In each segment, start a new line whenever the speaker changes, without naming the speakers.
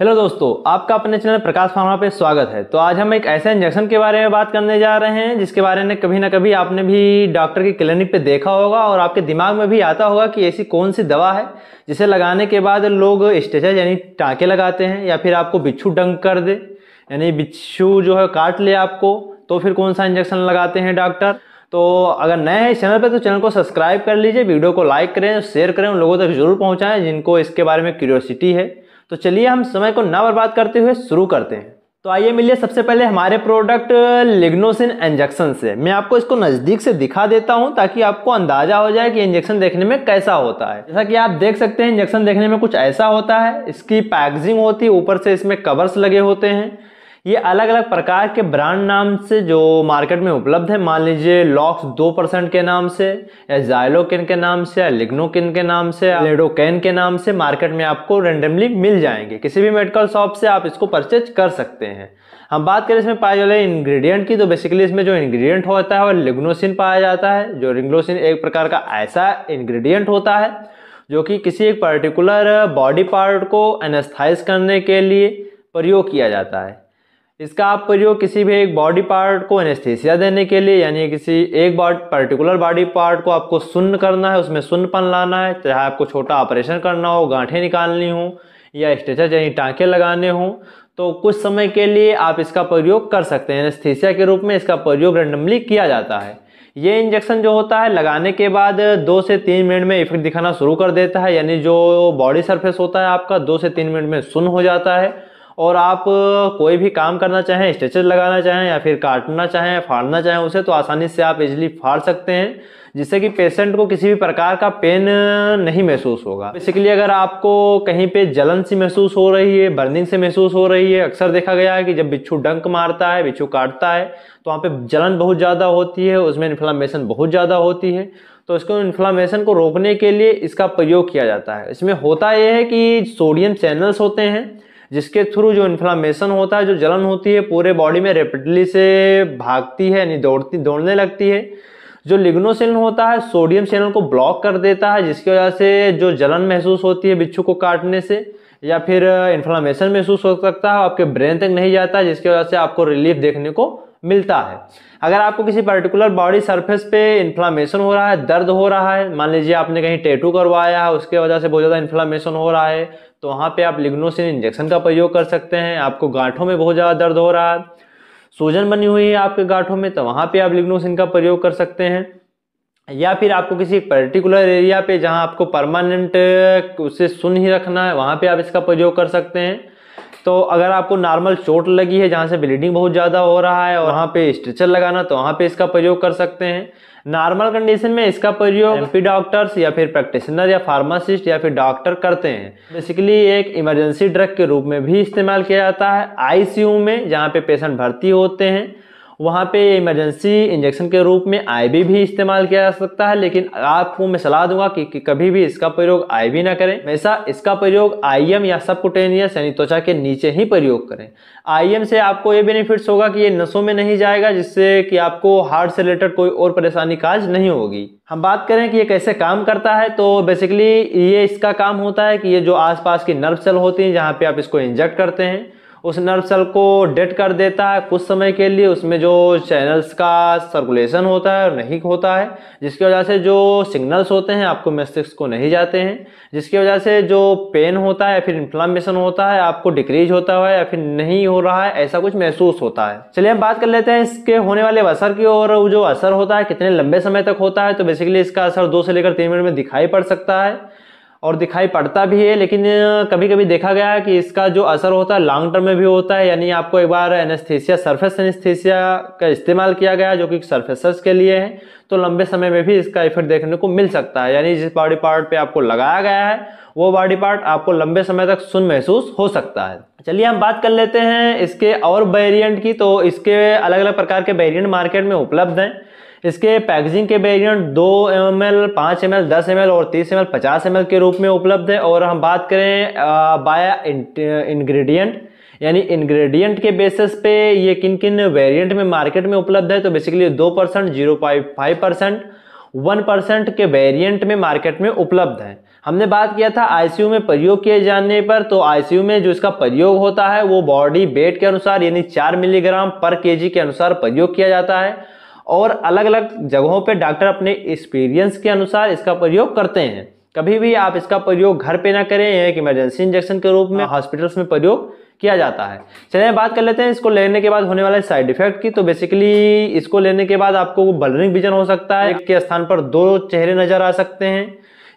hello दोस्तों आपका अपने चैनल प्रकाश फार्मा पे स्वागत है तो आज हम एक ऐसे इंजेक्शन के बारे में बात करने जा रहे हैं जिसके बारे में कभी ना कभी आपने भी डॉक्टर की क्लिनिक पे देखा होगा और आपके दिमाग में भी आता होगा कि ऐसी कौन सी दवा है जिसे लगाने के बाद लोग स्टेचर यानी टाँके लगाते हैं या फिर आपको बिच्छू डंक कर दे यानी बिच्छू जो है काट ले आपको तो फिर कौन सा इंजेक्शन लगाते हैं डॉक्टर तो अगर नए हैं इस चैनल पर तो चैनल को सब्सक्राइब कर लीजिए वीडियो को लाइक करें शेयर करें उन लोगों तक जरूर पहुँचाएँ जिनको इसके बारे में क्यूरियोसिटी है तो चलिए हम समय को ना बर्बाद करते हुए शुरू करते हैं तो आइए मिलिए सबसे पहले हमारे प्रोडक्ट लिग्नोसिन इंजेक्शन से मैं आपको इसको नज़दीक से दिखा देता हूं ताकि आपको अंदाजा हो जाए कि इंजेक्शन देखने में कैसा होता है जैसा कि आप देख सकते हैं इंजेक्शन देखने में कुछ ऐसा होता है इसकी पैकेजिंग होती है ऊपर से इसमें कवर्स लगे होते हैं ये अलग अलग प्रकार के ब्रांड नाम से जो मार्केट में उपलब्ध है मान लीजिए लॉक्स दो परसेंट के नाम से या जायलोकिन के नाम से या लिग्नोकिन के नाम से या लेडोकैन के नाम से मार्केट में आपको रेंडमली मिल जाएंगे किसी भी मेडिकल शॉप से आप इसको परचेज कर सकते हैं हम बात करें इसमें पाए जाए इंग्रेडिएंट की तो बेसिकली इसमें जो इंग्रेडिएंट होता है वो लिग्नोसिन पाया जाता है जो लिग्नोसिन एक प्रकार का ऐसा इंग्रेडिएंट होता है जो कि किसी एक पर्टिकुलर बॉडी पार्ट को एनेस्थाइज करने के लिए प्रयोग किया जाता है इसका आप प्रयोग किसी भी एक बॉडी पार्ट को एनेस्थीसिया देने के लिए यानी किसी एक बॉड पर्टिकुलर बॉडी पार्ट को आपको सुन्न करना है उसमें सुन्नपन लाना है चाहे आपको छोटा ऑपरेशन करना हो गांठें निकालनी हो या स्ट्रेचर यानी टाँके लगाने हों तो कुछ समय के लिए आप इसका प्रयोग कर सकते हैं एनेस्थीसिया के रूप में इसका प्रयोग रेंडमली किया जाता है ये इंजेक्शन जो होता है लगाने के बाद दो से तीन मिनट में इफेक्ट दिखाना शुरू कर देता है यानी जो बॉडी सरफेस होता है आपका दो से तीन मिनट में सुन हो जाता है और आप कोई भी काम करना चाहें स्टेचर लगाना चाहें या फिर काटना चाहें फाड़ना चाहें उसे तो आसानी से आप इजली फाड़ सकते हैं जिससे कि पेशेंट को किसी भी प्रकार का पेन नहीं महसूस होगा बेसिकली अगर आपको कहीं पे जलन सी महसूस हो रही है बर्निंग से महसूस हो रही है अक्सर देखा गया है कि जब बिच्छू डंक मारता है बिच्छू काटता है तो वहाँ पे जलन बहुत ज़्यादा होती है उसमें इन्फ्लामेशन बहुत ज़्यादा होती है तो इसको इन्फ्लामेशन को रोकने के लिए इसका प्रयोग किया जाता है इसमें होता यह है कि सोडियम चैनल्स होते हैं जिसके थ्रू जो इन्फ्लामेशन होता है जो जलन होती है पूरे बॉडी में रेपिडली से भागती है यानी दौड़ती दौड़ने लगती है जो लिग्नोसिन होता है सोडियम चैनल को ब्लॉक कर देता है जिसकी वजह से जो जलन महसूस होती है बिच्छू को काटने से या फिर इन्फ्लामेशन महसूस हो सकता है आपके ब्रेन तक नहीं जाता जिसकी वजह से आपको रिलीफ देखने को मिलता है अगर आपको किसी पर्टिकुलर बॉडी सरफेस पे इन्फ्लामेशन हो रहा है दर्द हो रहा है मान लीजिए आपने कहीं टेटू करवाया है उसके वजह से बहुत ज़्यादा इन्फ्लामेशन हो रहा है तो वहाँ पे आप लिग्नोसिन इंजेक्शन का प्रयोग कर सकते हैं आपको गांठों में बहुत ज़्यादा दर्द हो रहा है सूजन बनी हुई है आपके गांठों में तो वहाँ पर आप लिग्नोसिन का प्रयोग कर सकते हैं या फिर आपको किसी पर्टिकुलर एरिया पर जहाँ आपको परमानेंट उसे सुन ही रखना है वहाँ पर आप इसका प्रयोग कर सकते हैं तो अगर आपको नॉर्मल चोट लगी है जहाँ से ब्लीडिंग बहुत ज़्यादा हो रहा है और वहाँ पे स्ट्रेचर लगाना तो वहाँ पे इसका प्रयोग कर सकते हैं नॉर्मल कंडीशन में इसका प्रयोग एमपी डॉक्टर्स या फिर प्रैक्टिशनर या फार्मासिस्ट या फिर डॉक्टर करते हैं बेसिकली एक इमरजेंसी ड्रग के रूप में भी इस्तेमाल किया जाता है आईसीयू में जहाँ पे पेशेंट भर्ती होते हैं वहाँ पे इमरजेंसी इंजेक्शन के रूप में आईवी भी इस्तेमाल किया जा सकता है लेकिन आपको मैं सलाह दूंगा कि, कि कभी भी इसका प्रयोग आईवी ना करें वैसा इसका प्रयोग आईएम या सबकुटेनियस यानी त्वचा के नीचे ही प्रयोग करें आईएम से आपको ये बेनिफिट्स होगा कि ये नसों में नहीं जाएगा जिससे कि आपको हार्ट से रिलेटेड कोई और परेशानी काज नहीं होगी हम बात करें कि ये कैसे काम करता है तो बेसिकली ये इसका काम होता है कि ये जो आसपास की नर्व सेल होती हैं जहाँ पे आप इसको इंजेक्ट करते हैं उस नर्व सेल को डेड कर देता है कुछ समय के लिए उसमें जो चैनल्स का सर्कुलेशन होता है और नहीं होता है जिसकी वजह से जो सिग्नल्स होते हैं आपको मस्तिष्क को नहीं जाते हैं जिसकी वजह से जो पेन होता है या फिर इन्फ्लामेशन होता है आपको डिक्रीज होता है या फिर नहीं हो रहा है ऐसा कुछ महसूस होता है चलिए हम बात कर लेते हैं इसके होने वाले असर की और जो असर होता है कितने लंबे समय तक होता है तो बेसिकली इसका असर दो से लेकर तीन मिनट में दिखाई पड़ सकता है और दिखाई पड़ता भी है लेकिन कभी कभी देखा गया है कि इसका जो असर होता है लॉन्ग टर्म में भी होता है यानी आपको एक बार एनेस्थीसिया सरफेस एनेस्थीसिया का इस्तेमाल किया गया जो कि सर्फेस के लिए है तो लंबे समय में भी इसका इफेक्ट देखने को मिल सकता है यानी जिस बॉडी पार्ट पे आपको लगाया गया है वो बॉडी पार्ट आपको लंबे समय तक सुन महसूस हो सकता है चलिए हम बात कर लेते हैं इसके और वेरियंट की तो इसके अलग अलग प्रकार के वेरियंट मार्केट में उपलब्ध हैं इसके पैकेजिंग के वेरिएंट दो एम एल पाँच एम एल दस एम एल और तीस एम एल पचास एम एल के रूप में उपलब्ध है और हम बात करें बाया इंग्रेडिएंट यानी इंग्रेडिएंट के बेसिस पे ये किन किन वेरिएंट में मार्केट में उपलब्ध है तो बेसिकली दो percent zero five percent one percent के वेरिएंट में मार्केट में उपलब्ध है हमने बात किया था आईसीयू में प्रयोग किए जाने पर तो आईसीयू में जो इसका प्रयोग होता है वो बॉडी वेट के अनुसार यानी चार मिलीग्राम पर केजी के अनुसार प्रयोग किया जाता है और अलग अलग जगहों पे डॉक्टर अपने एक्सपीरियंस के अनुसार इसका प्रयोग करते हैं कभी भी आप इसका प्रयोग घर पे ना करें एक इमरजेंसी इंजेक्शन के रूप में हॉस्पिटल्स में प्रयोग किया जाता है चलिए बात कर लेते हैं इसको लेने के बाद होने वाले साइड इफेक्ट की तो बेसिकली इसको लेने के बाद आपको बलरिंग विजन हो सकता है के स्थान पर दो चेहरे नजर आ सकते हैं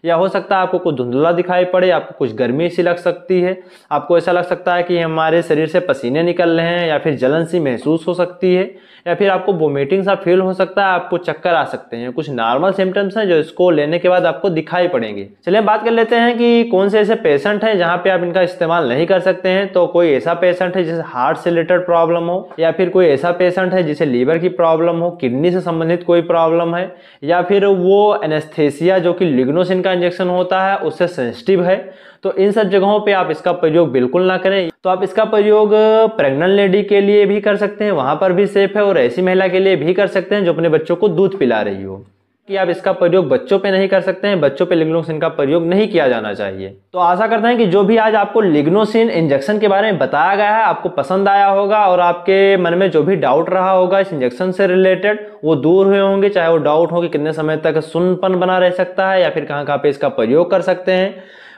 या हो सकता है आपको कुछ धुंधला दिखाई पड़े आपको कुछ गर्मी सी लग सकती है आपको ऐसा लग सकता है कि हमारे शरीर से पसीने निकल रहे हैं या फिर जलन सी महसूस हो सकती है या फिर आपको वोमिटिंग सा फील हो सकता है आपको चक्कर आ सकते हैं कुछ नॉर्मल सिम्टम्स हैं जो इसको लेने के बाद आपको दिखाई पड़ेंगे चलिए बात कर लेते हैं कि कौन से ऐसे पेशेंट हैं जहाँ पे आप इनका इस्तेमाल नहीं कर सकते हैं तो कोई ऐसा पेशेंट है जिसे हार्ट से रिलेटेड प्रॉब्लम हो या फिर कोई ऐसा पेशेंट है जिसे लीवर की प्रॉब्लम हो किडनी से संबंधित कोई प्रॉब्लम है या फिर वो एनेस्थेसिया जो कि लिग्नोसिन का इंजेक्शन होता है उससे सेंसिटिव है तो इन सब जगहों पे आप इसका प्रयोग बिल्कुल ना करें तो आप इसका प्रयोग प्रेग्नेंट लेडी के लिए भी कर सकते हैं वहाँ पर भी सेफ है और ऐसी महिला के लिए भी कर सकते हैं जो अपने बच्चों को दूध पिला रही हो कि आप इसका प्रयोग बच्चों पे नहीं कर सकते हैं बच्चों पे लिग्नोसिन का प्रयोग नहीं किया जाना चाहिए तो आशा करते हैं कि जो भी आज आपको लिग्नोसिन इंजेक्शन के बारे में बताया गया है आपको पसंद आया होगा और आपके मन में जो भी डाउट रहा होगा इस इंजेक्शन से रिलेटेड वो दूर हुए होंगे चाहे वो डाउट हो कि कितने समय तक सुनपन बना रह सकता है या फिर कहाँ कहाँ पर इसका प्रयोग कर सकते हैं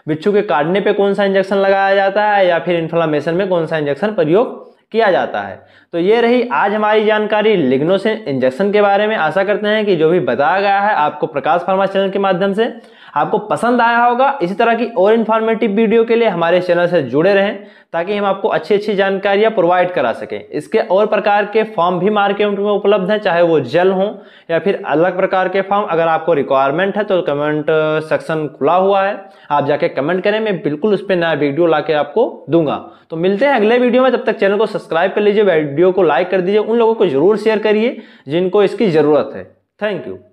बिच्छू के काटने पर कौन सा इंजेक्शन लगाया जाता है या फिर इन्फ्लामेशन में कौन सा इंजेक्शन प्रयोग किया जाता है तो ये रही आज हमारी जानकारी लिग्नोसिन इंजेक्शन के बारे में आशा करते हैं कि जो भी बताया गया है आपको प्रकाश फार्मा चैनल के माध्यम से आपको पसंद आया होगा इसी तरह की और इन्फॉर्मेटिव वीडियो के लिए हमारे चैनल से जुड़े रहें ताकि हम आपको अच्छी अच्छी जानकारियाँ प्रोवाइड करा सकें इसके और प्रकार के फॉर्म भी मार्केट में उपलब्ध हैं चाहे वो जल हों या फिर अलग प्रकार के फॉर्म अगर आपको रिक्वायरमेंट है तो कमेंट सेक्शन खुला हुआ है आप जाके कमेंट करें मैं बिल्कुल उस पर नया वीडियो ला आपको दूंगा तो मिलते हैं अगले वीडियो में तब तक चैनल को सब्सक्राइब कर लीजिए वीडियो को लाइक कर दीजिए उन लोगों को जरूर शेयर करिए जिनको इसकी ज़रूरत है थैंक यू